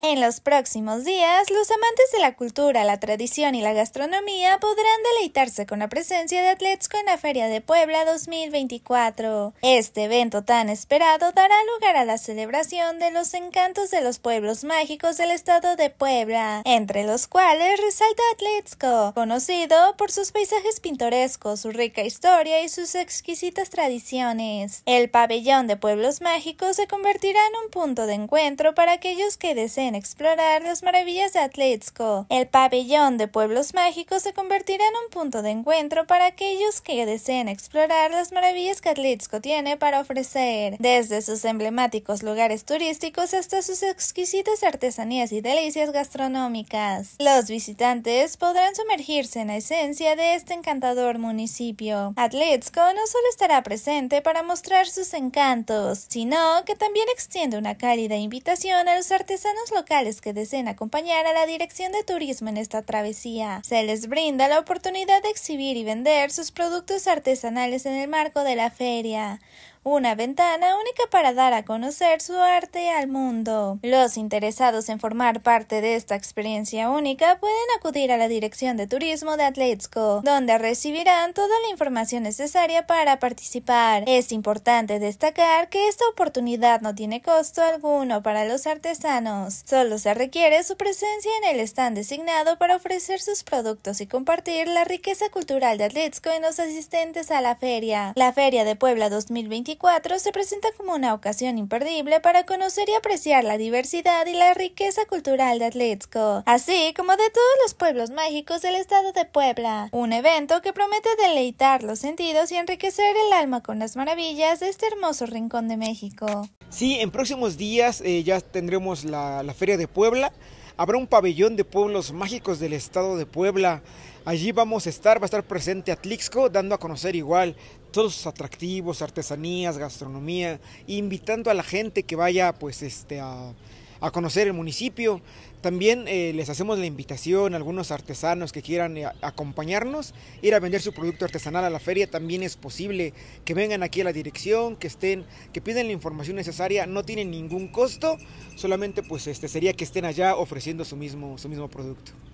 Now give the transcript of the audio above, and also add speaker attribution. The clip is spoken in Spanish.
Speaker 1: En los próximos días, los amantes de la cultura, la tradición y la gastronomía podrán deleitarse con la presencia de atletsco en la Feria de Puebla 2024. Este evento tan esperado dará lugar a la celebración de los encantos de los pueblos mágicos del estado de Puebla, entre los cuales resalta Atletico, conocido por sus paisajes pintorescos, su rica historia y sus exquisitas tradiciones. El pabellón de pueblos mágicos se convertirá en un punto de encuentro para aquellos que deseen explorar las maravillas de Atletico. El pabellón de pueblos mágicos se convertirá en un punto de encuentro para aquellos que deseen explorar las maravillas que Atletico tiene para ofrecer, desde sus emblemáticos lugares turísticos hasta sus exquisitas artesanías y delicias gastronómicas. Los visitantes podrán sumergirse en la esencia de este encantador municipio. Atletico no solo estará presente para mostrar sus encantos, sino que también extiende una cálida invitación a los artesanos locales que deseen acompañar a la Dirección de Turismo en esta travesía. Se les brinda la oportunidad de exhibir y vender sus productos artesanales en el marco de la feria una ventana única para dar a conocer su arte al mundo. Los interesados en formar parte de esta experiencia única pueden acudir a la Dirección de Turismo de Atletico, donde recibirán toda la información necesaria para participar. Es importante destacar que esta oportunidad no tiene costo alguno para los artesanos, solo se requiere su presencia en el stand designado para ofrecer sus productos y compartir la riqueza cultural de Atletico en los asistentes a la feria. La Feria de Puebla 2024 se presenta como una ocasión imperdible para conocer y apreciar la diversidad y la riqueza cultural de Atletico, así como de todos los pueblos mágicos del estado de Puebla, un evento que promete deleitar los sentidos y enriquecer el alma con las maravillas de este hermoso rincón de México.
Speaker 2: Sí, en próximos días eh, ya tendremos la Feria de Puebla, habrá un pabellón de pueblos mágicos del estado de Puebla, Allí vamos a estar, va a estar presente Atlixco, dando a conocer igual todos sus atractivos, artesanías, gastronomía, invitando a la gente que vaya pues este a, conocer el municipio. También eh, les hacemos la invitación a algunos artesanos que quieran eh, acompañarnos, ir a vender su producto artesanal a la feria, también es posible que vengan aquí a la dirección, que estén, que piden la información necesaria, no tienen ningún costo, solamente pues este sería que estén allá ofreciendo su mismo, su mismo producto.